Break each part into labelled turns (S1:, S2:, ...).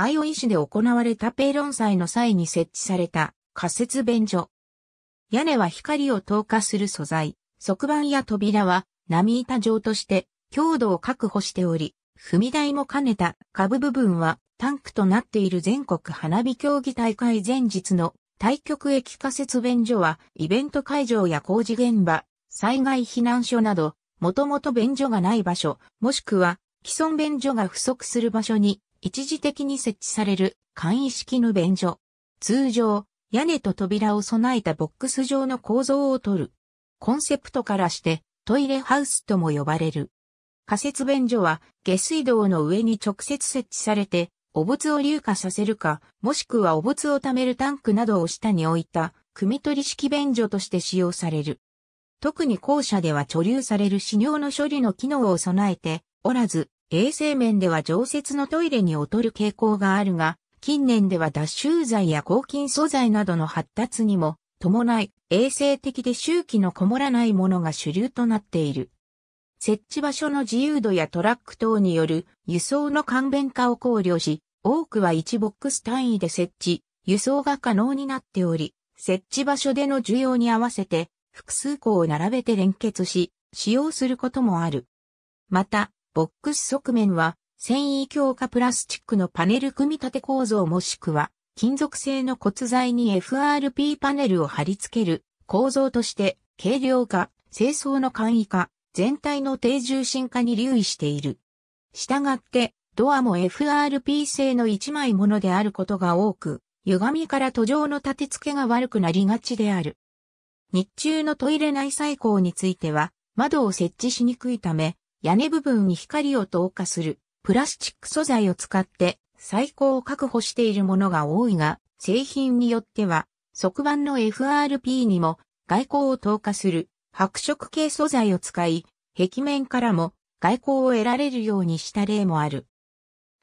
S1: アイオイ市で行われたペーロン祭の際に設置された仮設便所。屋根は光を透過する素材、側板や扉は波板状として強度を確保しており、踏み台も兼ねた下部部分はタンクとなっている全国花火競技大会前日の対局駅仮設便所はイベント会場や工事現場、災害避難所など、もともと便所がない場所、もしくは既存便所が不足する場所に一時的に設置される簡易式の便所。通常、屋根と扉を備えたボックス状の構造をとる。コンセプトからしてトイレハウスとも呼ばれる。仮設便所は下水道の上に直接設置されて、お物を流下させるか、もしくはお物を貯めるタンクなどを下に置いた、組取式便所として使用される。特に校舎では貯留される死尿の処理の機能を備えておらず、衛生面では常設のトイレに劣る傾向があるが、近年では脱臭剤や抗菌素材などの発達にも伴い、衛生的で周期のこもらないものが主流となっている。設置場所の自由度やトラック等による輸送の簡便化を考慮し、多くは1ボックス単位で設置、輸送が可能になっており、設置場所での需要に合わせて複数個を並べて連結し、使用することもある。また、ボックス側面は、繊維強化プラスチックのパネル組み立て構造もしくは、金属製の骨材に FRP パネルを貼り付ける構造として、軽量化、清掃の簡易化、全体の低重心化に留意している。したがって、ドアも FRP 製の1枚ものであることが多く、歪みから途上の立て付けが悪くなりがちである。日中のトイレ内採光については、窓を設置しにくいため、屋根部分に光を透過するプラスチック素材を使って最高を確保しているものが多いが、製品によっては、側板の FRP にも外光を透過する白色系素材を使い、壁面からも外光を得られるようにした例もある。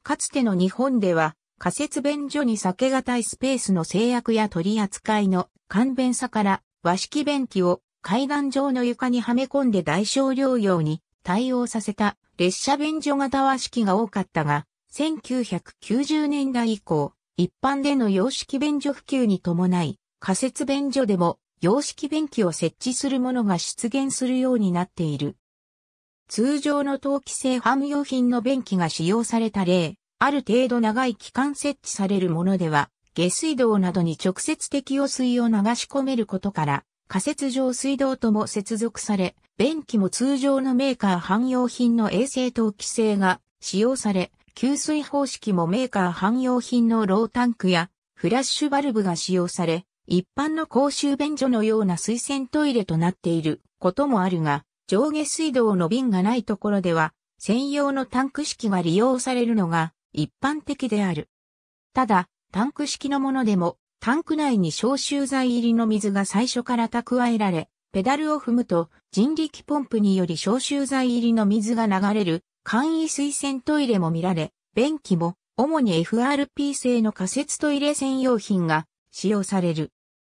S1: かつての日本では、仮設便所に避けがたいスペースの制約や取り扱いの簡便さから和式便器を階段状の床にはめ込んで大小療養に対応させた列車便所型和式が多かったが、1990年代以降、一般での洋式便所普及に伴い、仮設便所でも洋式便器を設置するものが出現するようになっている。通常の陶器製ハム用品の便器が使用された例、ある程度長い期間設置されるものでは、下水道などに直接的汚水を流し込めることから、仮設上水道とも接続され、便器も通常のメーカー汎用品の衛生等規制が使用され、給水方式もメーカー汎用品のロータンクやフラッシュバルブが使用され、一般の公衆便所のような水洗トイレとなっていることもあるが、上下水道の瓶がないところでは、専用のタンク式が利用されるのが一般的である。ただ、タンク式のものでも、タンク内に消臭剤入りの水が最初から蓄えられ、ペダルを踏むと人力ポンプにより消臭剤入りの水が流れる簡易水洗トイレも見られ、便器も主に FRP 製の仮設トイレ専用品が使用される。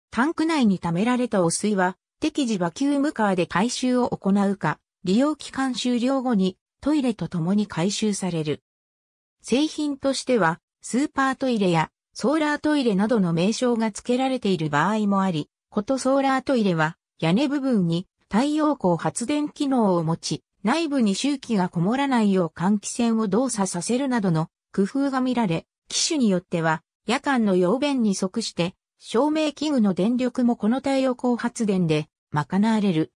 S1: タンク内に貯められた汚水は適時バキュームカーで回収を行うか、利用期間終了後にトイレと共に回収される。製品としてはスーパートイレやソーラートイレなどの名称が付けられている場合もあり、ことソーラートイレは屋根部分に太陽光発電機能を持ち、内部に周期がこもらないよう換気扇を動作させるなどの工夫が見られ、機種によっては夜間の要弁に即して照明器具の電力もこの太陽光発電で賄われる。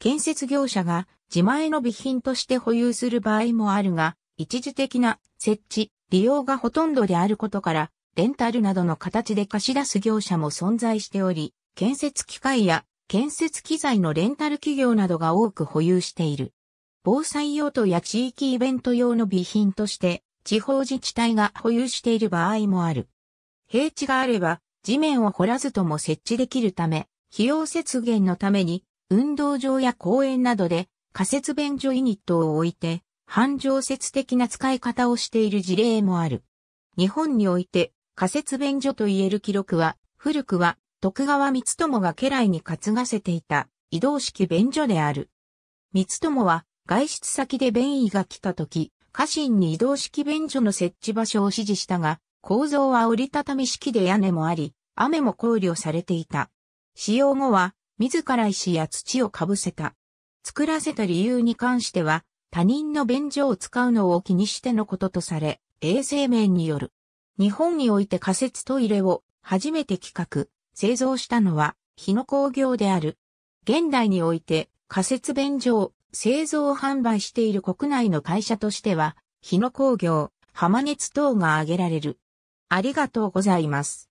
S1: 建設業者が自前の備品として保有する場合もあるが、一時的な設置、利用がほとんどであることから、レンタルなどの形で貸し出す業者も存在しており、建設機械や建設機材のレンタル企業などが多く保有している。防災用途や地域イベント用の備品として、地方自治体が保有している場合もある。平地があれば、地面を掘らずとも設置できるため、費用節減のために、運動場や公園などで仮設便所ユニットを置いて、半常設的な使い方をしている事例もある。日本において仮設便所と言える記録は、古くは徳川光友が家来に担がせていた移動式便所である。光友は外出先で便意が来た時、家臣に移動式便所の設置場所を指示したが、構造は折りたたみ式で屋根もあり、雨も考慮されていた。使用後は、自ら石や土をかぶせた。作らせた理由に関しては、他人の便所を使うのを気にしてのこととされ、衛生面による。日本において仮設トイレを初めて企画、製造したのは、日野工業である。現代において、仮設便所製造販売している国内の会社としては、日野工業、浜熱等が挙げられる。ありがとうございます。